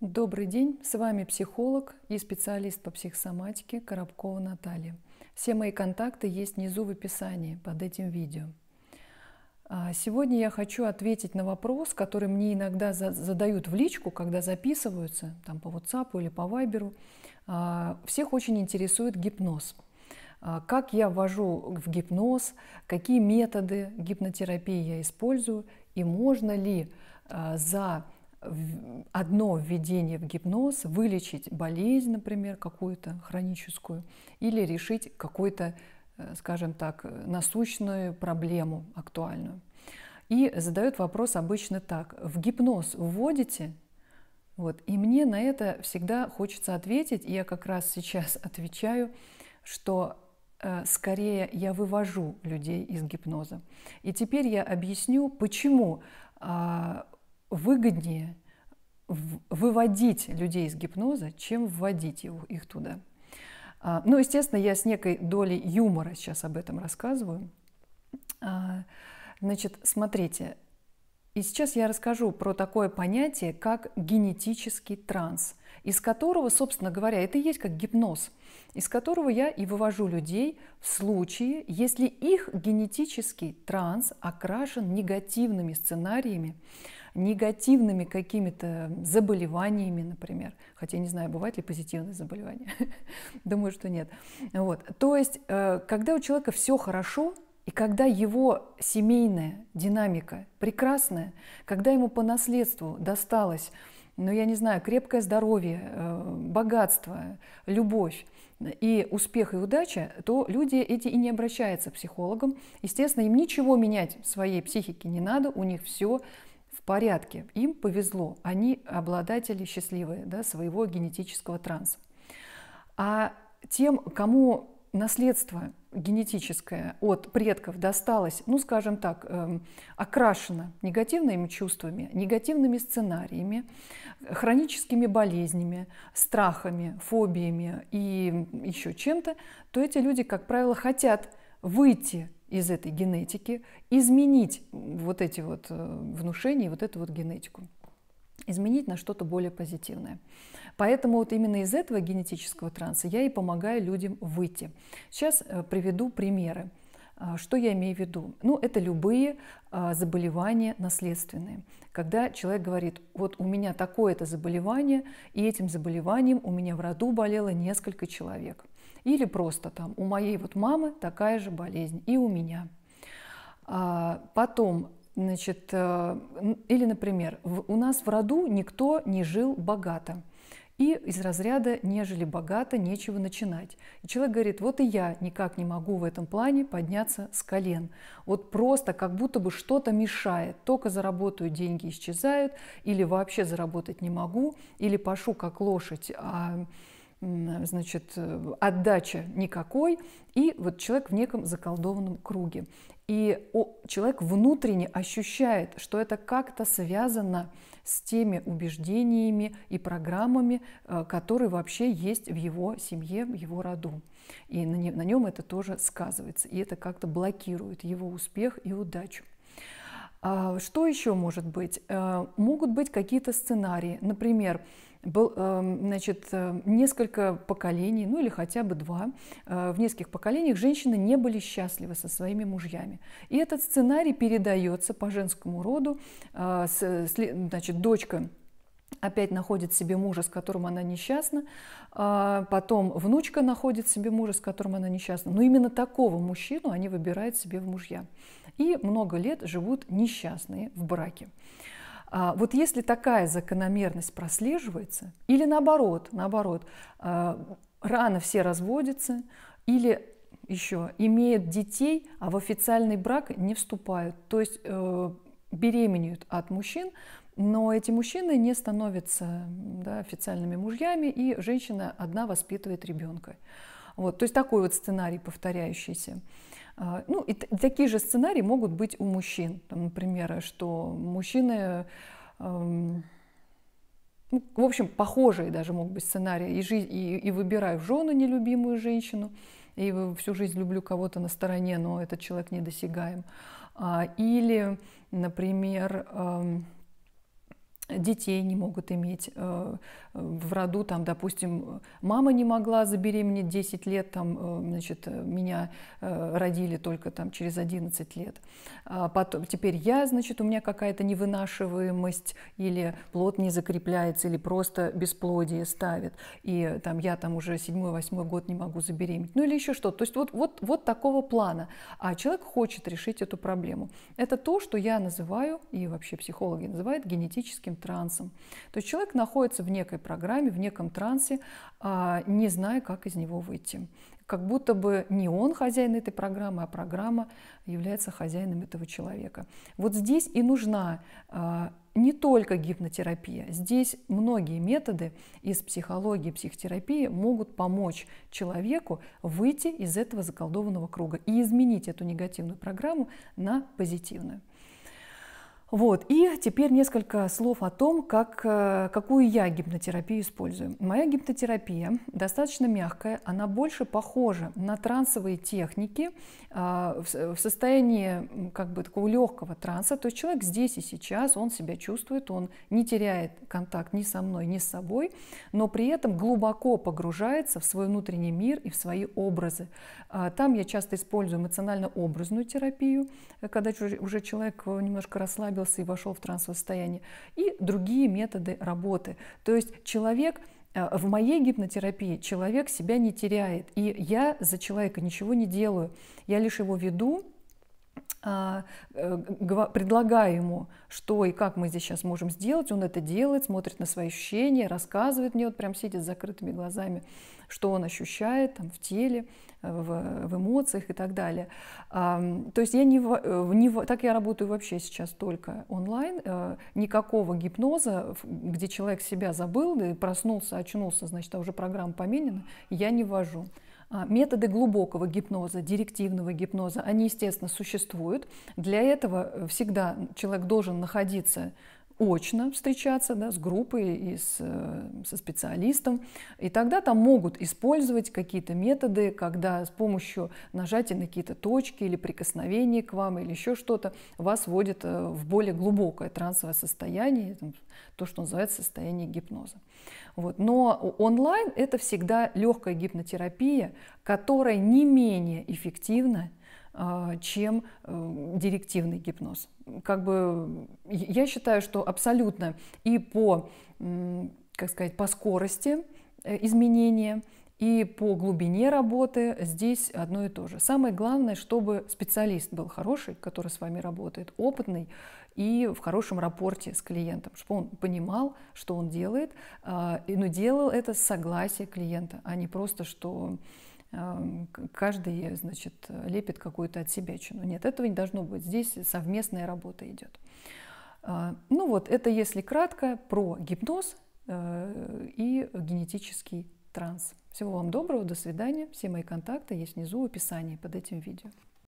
Добрый день, с вами психолог и специалист по психосоматике Коробкова Наталья. Все мои контакты есть внизу в описании под этим видео. А, сегодня я хочу ответить на вопрос, который мне иногда задают в личку, когда записываются там, по WhatsApp или по Viber. А, всех очень интересует гипноз. А, как я ввожу в гипноз, какие методы гипнотерапии я использую и можно ли за одно введение в гипноз вылечить болезнь, например, какую-то хроническую, или решить какую-то, э, скажем так, насущную проблему актуальную. И задают вопрос обычно так. В гипноз вводите? Вот. И мне на это всегда хочется ответить, и я как раз сейчас отвечаю, что э, скорее я вывожу людей из гипноза. И теперь я объясню, почему а, выгоднее выводить людей из гипноза, чем вводить его их туда. А, ну, естественно, я с некой долей юмора сейчас об этом рассказываю. А, значит, смотрите, и сейчас я расскажу про такое понятие, как генетический транс, из которого, собственно говоря, это и есть как гипноз, из которого я и вывожу людей в случае, если их генетический транс окрашен негативными сценариями, негативными какими-то заболеваниями, например. Хотя я не знаю, бывают ли позитивные заболевания. Думаю, что нет. Вот. То есть, э, когда у человека все хорошо, и когда его семейная динамика прекрасная, когда ему по наследству досталось, ну я не знаю, крепкое здоровье, э, богатство, любовь и успех и удача, то люди эти и не обращаются к психологам. Естественно, им ничего менять в своей психике не надо, у них все порядке. Им повезло, они обладатели счастливые да, своего генетического транса. А тем, кому наследство генетическое от предков досталось, ну, скажем так, эм, окрашено негативными чувствами, негативными сценариями, хроническими болезнями, страхами, фобиями и еще чем-то, то эти люди, как правило, хотят выйти из этой генетики, изменить вот эти вот э, внушения, вот эту вот генетику изменить на что-то более позитивное. Поэтому вот именно из этого генетического транса я и помогаю людям выйти. Сейчас э, приведу примеры. А, что я имею в виду? Ну, это любые а, заболевания наследственные. Когда человек говорит, вот у меня такое-то заболевание, и этим заболеванием у меня в роду болело несколько человек. Или просто там у моей вот мамы такая же болезнь и у меня. А, потом, значит, э, или, например, у нас в роду никто не жил богато. И из разряда «нежели богато, нечего начинать». И человек говорит, вот и я никак не могу в этом плане подняться с колен. Вот просто как будто бы что-то мешает. Только заработаю, деньги исчезают, или вообще заработать не могу, или пашу как лошадь, а значит, э, отдача никакой, и вот человек в неком заколдованном круге. И человек внутренне ощущает, что это как-то связано с теми убеждениями и программами, э, которые вообще есть в его семье, в его роду. И на нем это тоже сказывается, и это как-то блокирует его успех и удачу. А, что еще может быть? Э, могут быть какие-то сценарии. Например, был, эм, значит, э, несколько поколений, ну или хотя бы два, э, в нескольких поколениях женщины не были счастливы со своими мужьями. И этот сценарий передается по женскому роду, э, значит, дочка опять находит себе мужа, с которым она несчастна, потом внучка находит себе мужа, с которым она несчастна. Но именно такого мужчину они выбирают себе в мужья. И много лет живут несчастные в браке. А, вот если такая закономерность прослеживается, или наоборот, наоборот, а, рано все разводятся, или еще имеют детей, а в официальный брак не вступают, то есть э, беременеют от мужчин, но эти мужчины не становятся да, официальными мужьями, и женщина одна воспитывает ребенка. Вот, то есть такой вот сценарий повторяющийся. А, ну, и такие же сценарии могут быть у мужчин. Там, например, что мужчины ну, в общем, похожие даже могут быть сценарии. И, жизнь, и, и выбираю в жены нелюбимую женщину, и всю жизнь люблю кого-то на стороне, но этот человек недосягаем. А, или, например, детей не могут иметь. Э, в роду, там, допустим, мама не могла забеременеть 10 лет, там, э, значит, меня э, родили только там, через 11 лет. А потом, теперь я, значит, у меня какая-то невынашиваемость или плод не закрепляется, или просто бесплодие ставит. И там, я там уже 7-8 год не могу забеременеть. Ну или еще что-то. То есть вот, вот, вот такого плана. А человек хочет решить эту проблему. Это то, что я называю, и вообще психологи называют, генетическим трансом. То есть человек находится в некой программе, в неком трансе, а, не зная, как из него выйти. Как будто бы не он хозяин этой программы, а программа является хозяином этого человека. Вот здесь и нужна а, не только гипнотерапия. Здесь многие методы из психологии, психотерапии могут помочь человеку выйти из этого заколдованного круга и изменить эту негативную программу на позитивную. Вот. И теперь несколько слов о том, как, э, какую я гипнотерапию использую. Моя гипнотерапия достаточно мягкая, она больше похожа на трансовые техники а, в состоянии как бы такого легкого транса. То есть человек здесь и сейчас, он себя чувствует, он не теряет контакт ни со мной, ни с собой, но при этом глубоко погружается в свой внутренний мир и в свои образы. А, там я часто использую эмоционально-образную терапию, э, когда уже человек э, немножко расслабился, расслабился и вошел в транс-состояние. И другие методы работы. То есть человек э, в моей гипнотерапии человек себя не теряет, и я за человека ничего не делаю. Я лишь его веду а, э, предлагая ему, что и как мы здесь сейчас можем сделать, он это делает, смотрит на свои ощущения, рассказывает мне, вот прям сидит с закрытыми глазами, что он ощущает там, в теле, э, в, в эмоциях и так далее. То есть я не, э, не, так я работаю вообще сейчас только онлайн, никакого гипноза, где человек себя забыл, проснулся, очнулся, значит, а уже программа поменена, я не ввожу. А, методы глубокого гипноза, директивного гипноза, они, естественно, существуют. Для этого э, всегда человек должен находиться очно встречаться да, с группой и с, э, со специалистом. И тогда там могут использовать какие-то методы, когда с помощью нажатия на какие-то точки или прикосновения к вам или еще что-то вас вводит э, в более глубокое трансовое состояние, то, что называется состояние гипноза. Вот. Но онлайн это всегда легкая гипнотерапия, которая не менее эффективна, а, чем э, директивный гипноз. Как бы я считаю, что абсолютно и по, как сказать, по скорости э, изменения, и по глубине работы здесь одно и то же. Самое главное, чтобы специалист был хороший, который с вами работает, опытный и в хорошем рапорте с клиентом, чтобы он понимал, что он делает, а, но делал это с согласия клиента, а не просто, что Эм, каждый, значит, лепит какую-то от себя чину. Нет, этого не должно быть. Здесь совместная работа идет. Э, ну вот, это если кратко про гипноз э, и генетический транс. Всего вам доброго, до свидания. Все мои контакты есть внизу в описании под этим видео.